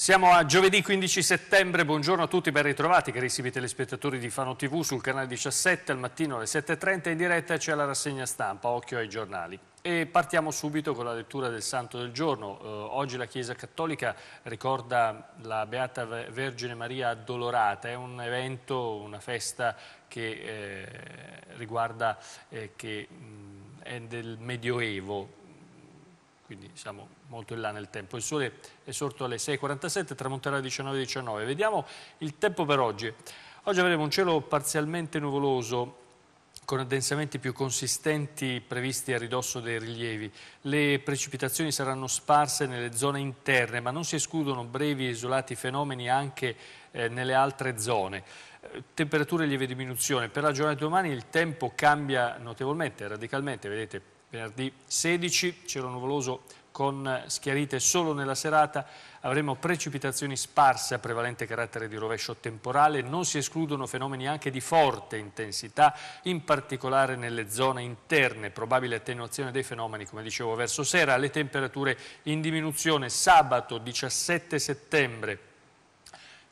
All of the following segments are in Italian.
Siamo a giovedì 15 settembre, buongiorno a tutti, ben ritrovati carissimi telespettatori di Fano TV sul canale 17 al mattino alle 7.30 in diretta c'è la rassegna stampa, occhio ai giornali. E partiamo subito con la lettura del Santo del Giorno. Eh, oggi la Chiesa Cattolica ricorda la Beata Vergine Maria Addolorata, è un evento, una festa che eh, riguarda, eh, che mh, mm, è del Medioevo, quindi siamo molto in là nel tempo. Il sole è sorto alle 6.47, tramonterà alle 19.19. .19. Vediamo il tempo per oggi. Oggi avremo un cielo parzialmente nuvoloso, con addensamenti più consistenti previsti a ridosso dei rilievi. Le precipitazioni saranno sparse nelle zone interne, ma non si escludono brevi e isolati fenomeni anche eh, nelle altre zone. Eh, temperature lieve diminuzione. Per la giornata di domani il tempo cambia notevolmente, radicalmente, vedete Venerdì 16 cielo nuvoloso con schiarite solo nella serata, avremo precipitazioni sparse a prevalente carattere di rovescio temporale, non si escludono fenomeni anche di forte intensità, in particolare nelle zone interne, probabile attenuazione dei fenomeni, come dicevo, verso sera, le temperature in diminuzione sabato 17 settembre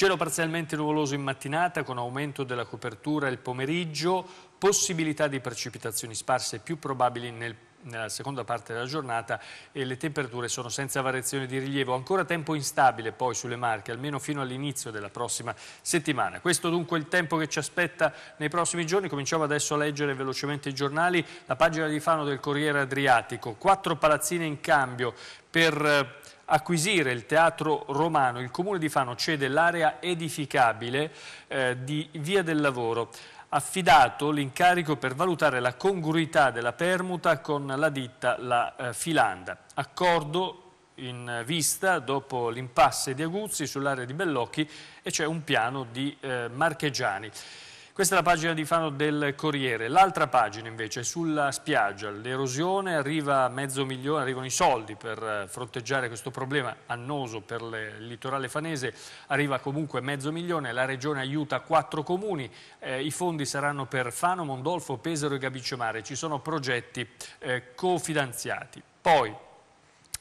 Cielo parzialmente nuvoloso in mattinata con aumento della copertura il pomeriggio, possibilità di precipitazioni sparse più probabili nel nella seconda parte della giornata e le temperature sono senza variazione di rilievo. Ancora tempo instabile poi sulle Marche, almeno fino all'inizio della prossima settimana. Questo dunque è il tempo che ci aspetta nei prossimi giorni. Cominciamo adesso a leggere velocemente i giornali. La pagina di Fano del Corriere Adriatico. Quattro palazzine in cambio per eh, acquisire il teatro romano. Il comune di Fano cede l'area edificabile eh, di Via del Lavoro affidato l'incarico per valutare la congruità della permuta con la ditta La eh, Filanda. Accordo in vista dopo l'impasse di Aguzzi sull'area di Bellocchi e c'è un piano di eh, Marchegiani. Questa è la pagina di Fano del Corriere. L'altra pagina invece è sulla spiaggia, l'erosione, arriva a mezzo milione, arrivano i soldi per eh, fronteggiare questo problema annoso per il litorale fanese, arriva comunque mezzo milione, la regione aiuta quattro comuni, eh, i fondi saranno per Fano, Mondolfo, Pesaro e Gabicciomare, ci sono progetti eh, cofinanziati. Poi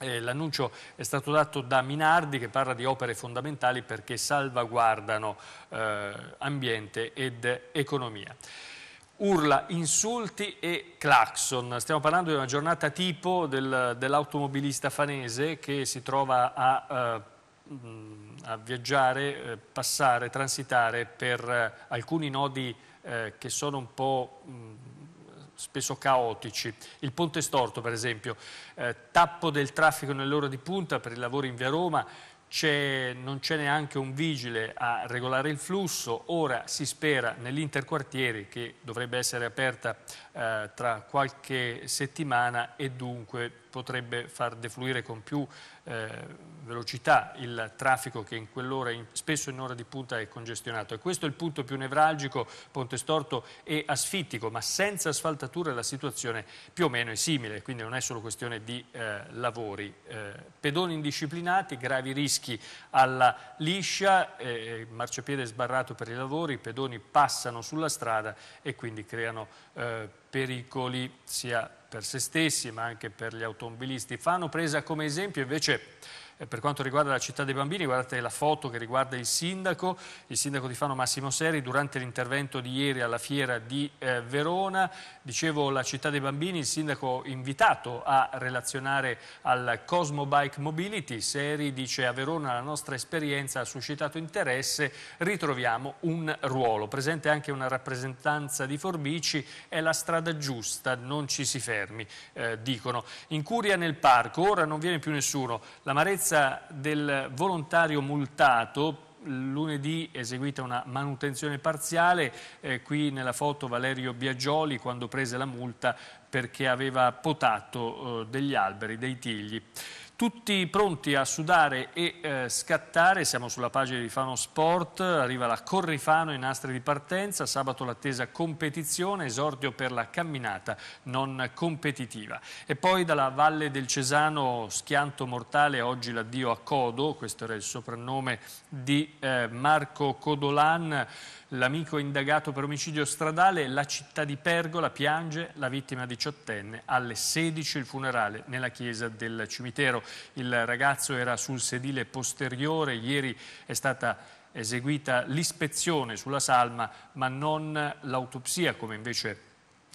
eh, L'annuncio è stato dato da Minardi che parla di opere fondamentali perché salvaguardano eh, ambiente ed economia urla, insulti e clacson. Stiamo parlando di una giornata tipo del, dell'automobilista fanese che si trova a, uh, a viaggiare, uh, passare, transitare per eh, alcuni nodi che sono un po' spesso caotici. Il ponte storto, per esempio, eh, tappo del traffico nell'ora di punta per i lavori in via Roma, non c'è neanche un vigile a regolare il flusso, ora si spera nell'interquartiere che dovrebbe essere aperta eh, tra qualche settimana e dunque potrebbe far defluire con più eh, velocità il traffico che in quell'ora, spesso in ora di punta, è congestionato. E questo è il punto più nevralgico, Ponte Storto e asfittico, ma senza asfaltature la situazione più o meno è simile, quindi non è solo questione di eh, lavori. Eh, pedoni indisciplinati, gravi rischi alla liscia, eh, eh, marciapiede sbarrato per i lavori, i pedoni passano sulla strada e quindi creano eh, pericoli sia per se stessi ma anche per gli automobilisti. Fanno presa come esempio invece per quanto riguarda la città dei bambini, guardate la foto che riguarda il sindaco, il sindaco di Fano Massimo Seri, durante l'intervento di ieri alla fiera di eh, Verona, dicevo la città dei bambini, il sindaco invitato a relazionare al Cosmo Bike Mobility, Seri dice a Verona la nostra esperienza ha suscitato interesse, ritroviamo un ruolo. Presente anche una rappresentanza di Forbici, è la strada giusta, non ci si fermi, eh, dicono. In curia nel parco, ora non viene più nessuno, l'amarezza presenza del volontario multato lunedì eseguita una manutenzione parziale, eh, qui nella foto Valerio Biagioli quando prese la multa perché aveva potato eh, degli alberi, dei tigli. Tutti pronti a sudare e eh, scattare, siamo sulla pagina di Fano Sport, arriva la Corrifano in astra di partenza, sabato l'attesa competizione, esordio per la camminata non competitiva. E poi dalla Valle del Cesano, schianto mortale, oggi l'addio a Codo, questo era il soprannome di eh, Marco Codolan, l'amico indagato per omicidio stradale, la città di Pergola piange la vittima diciottenne, alle 16 il funerale nella chiesa del cimitero il ragazzo era sul sedile posteriore, ieri è stata eseguita l'ispezione sulla salma ma non l'autopsia come invece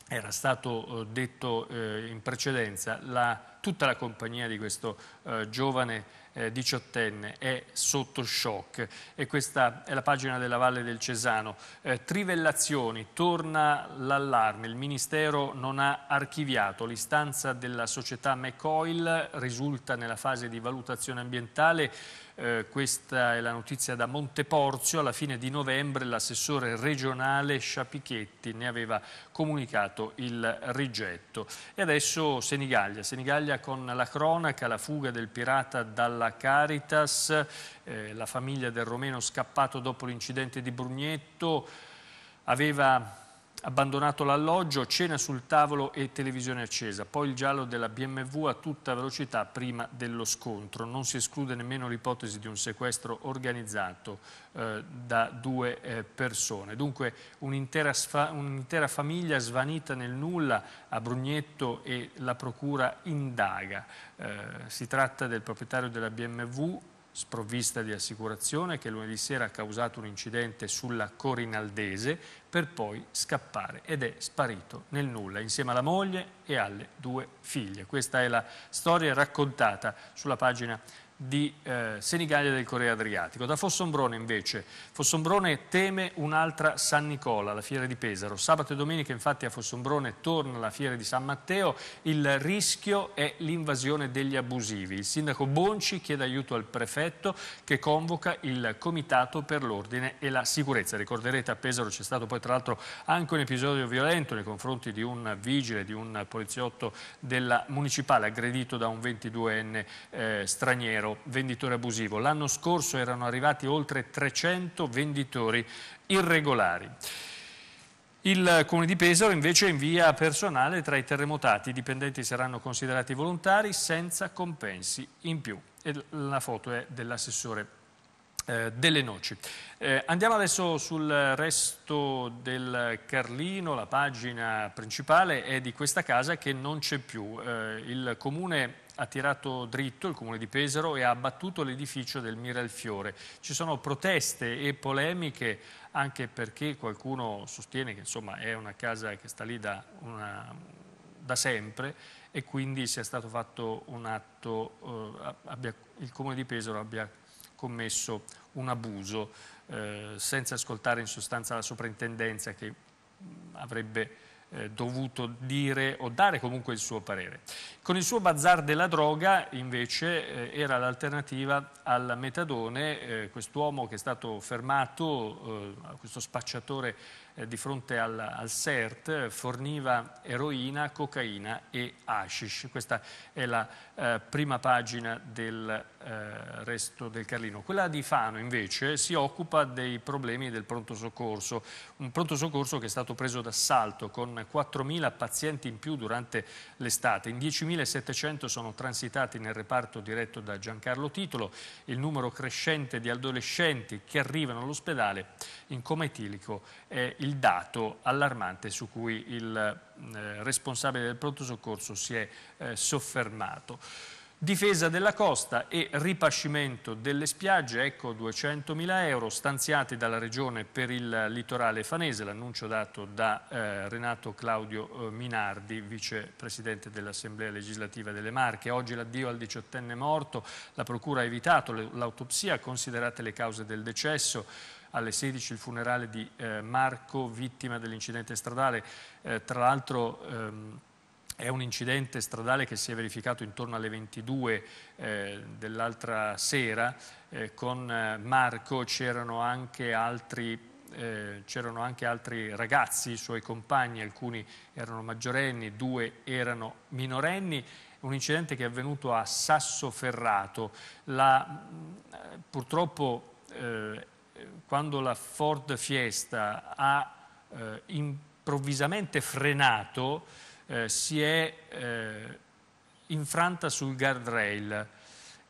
era stato eh, detto eh, in precedenza. La, tutta la compagnia di questo eh, giovane eh, diciottenne è sotto shock e questa è la pagina della Valle del Cesano. Eh, trivellazioni, torna l'allarme, il Ministero non ha archiviato l'istanza della società McCoil, risulta nella fase di valutazione ambientale eh, questa è la notizia da Monteporzio, alla fine di novembre l'assessore regionale Sciapichetti ne aveva comunicato il rigetto. E adesso Senigallia, Senigallia con la cronaca, la fuga del pirata dalla Caritas, eh, la famiglia del romeno scappato dopo l'incidente di Brugnetto aveva abbandonato l'alloggio, cena sul tavolo e televisione accesa. Poi il giallo della BMW a tutta velocità prima dello scontro. Non si esclude nemmeno l'ipotesi di un sequestro organizzato eh, da due eh, persone. Dunque un'intera un famiglia svanita nel nulla a Brugnetto e la procura indaga. Eh, si tratta del proprietario della BMW sprovvista di assicurazione che lunedì sera ha causato un incidente sulla Corinaldese per poi scappare ed è sparito nel nulla insieme alla moglie e alle due figlie. Questa è la storia raccontata sulla pagina di eh, Senigallia del Corea Adriatico. Da Fossombrone invece, Fossombrone teme un'altra San Nicola, la fiera di Pesaro. Sabato e domenica infatti a Fossombrone torna la fiera di San Matteo, il rischio è l'invasione degli abusivi. Il sindaco Bonci chiede aiuto al prefetto che convoca il Comitato per l'Ordine e la Sicurezza. Ricorderete a Pesaro c'è stato poi tra l'altro anche un episodio violento nei confronti di un vigile, di un poliziotto della municipale aggredito da un 22enne eh, straniero vero venditore abusivo. L'anno scorso erano arrivati oltre 300 venditori irregolari. Il Comune di Pesaro invece invia personale tra i terremotati, i dipendenti saranno considerati volontari senza compensi in più. E la foto è dell'assessore eh, delle noci. Eh, andiamo adesso sul resto del Carlino, la pagina principale è di questa casa che non c'è più. Eh, il comune ha tirato dritto, il comune di Pesaro, e ha abbattuto l'edificio del Miralfiore. Ci sono proteste e polemiche anche perché qualcuno sostiene che insomma, è una casa che sta lì da, una, da sempre e quindi sia stato fatto un atto, eh, abbia, il comune di Pesaro abbia commesso un abuso, eh, senza ascoltare in sostanza la soprintendenza che avrebbe eh, dovuto dire o dare comunque il suo parere. Con il suo bazar della droga invece eh, era l'alternativa al metadone, eh, quest'uomo che è stato fermato, eh, questo spacciatore eh, di fronte al, al, CERT, forniva eroina, cocaina e hashish. Questa è la prima pagina del resto del Carlino. Quella di Fano invece si occupa dei problemi del pronto soccorso, un pronto soccorso che è stato preso d'assalto con 4.000 pazienti in più durante l'estate. In 10.700 sono transitati nel reparto diretto da Giancarlo Titolo il numero crescente di adolescenti che arrivano all'ospedale in coma etilico è il dato allarmante su cui il eh, responsabile del pronto soccorso si è eh, soffermato difesa della costa e ripascimento delle spiagge, ecco 200.000 euro stanziati dalla Regione per il litorale fanese, l'annuncio dato da eh, Renato Claudio eh, Minardi, vicepresidente dell'Assemblea legislativa delle Marche. Oggi l'addio al diciottenne morto, la Procura ha evitato l'autopsia, considerate le cause del decesso alle 16 il funerale di eh, Marco, vittima dell'incidente stradale. Eh, tra l'altro ehm, è un incidente stradale che si è verificato intorno alle 22 eh, dell'altra sera, eh, con eh, Marco c'erano anche altri eh, c'erano anche altri ragazzi, i suoi compagni, alcuni erano maggiorenni, due erano minorenni, un incidente che è avvenuto a Sassoferrato. La, eh, purtroppo eh, quando la Ford Fiesta ha improvvisamente frenato eh, si è eh, infranta sul guardrail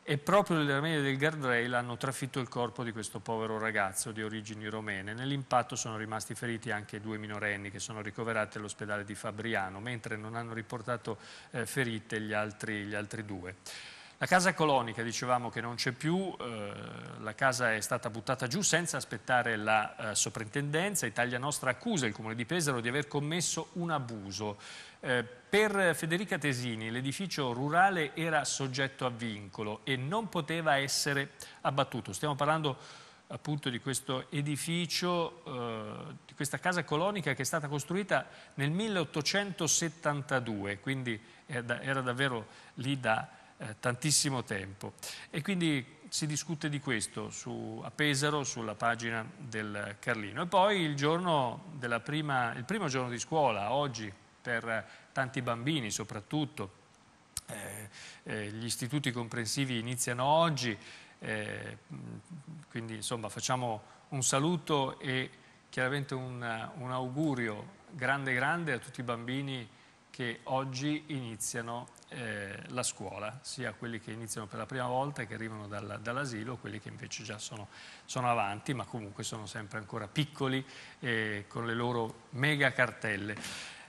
e proprio le armi del guardrail hanno trafitto il corpo di questo povero ragazzo di origini romene. Nell'impatto sono rimasti feriti anche due minorenni che sono ricoverati all'ospedale di Fabriano, mentre non hanno riportato eh, ferite gli altri, gli altri due. La casa colonica, dicevamo che non c'è più, eh, la casa è stata buttata giù senza aspettare la eh, soprintendenza, Italia Nostra accusa il Comune di Pesaro di aver commesso un abuso. Eh, per Federica Tesini l'edificio rurale era soggetto a vincolo e non poteva essere abbattuto. Stiamo parlando appunto di questo edificio, eh, di questa casa colonica che è stata costruita nel 1872, quindi era davvero lì da eh, tantissimo tempo. E quindi si discute di questo su, a Pesaro, sulla pagina del Carlino. E poi il, giorno della prima, il primo giorno di scuola, oggi, per tanti bambini soprattutto, eh, eh, gli istituti comprensivi iniziano oggi, eh, quindi insomma facciamo un saluto e chiaramente un, un augurio grande grande a tutti i bambini che oggi iniziano eh, la scuola, sia quelli che iniziano per la prima volta e che arrivano dal, dall'asilo, quelli che invece già sono, sono, avanti, ma comunque sono sempre ancora piccoli eh, con le loro mega cartelle.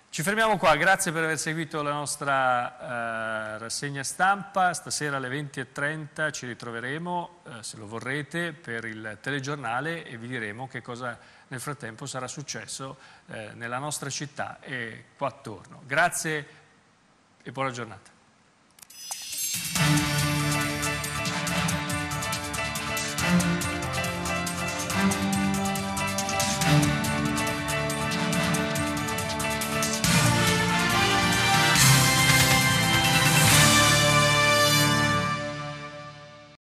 Ci fermiamo qua, grazie per aver seguito la nostra eh, rassegna stampa, stasera alle 20.30 ci ritroveremo, eh, se lo vorrete, per il telegiornale e vi diremo che cosa nel frattempo sarà successo eh, nella nostra città e qua attorno. Grazie e buona giornata.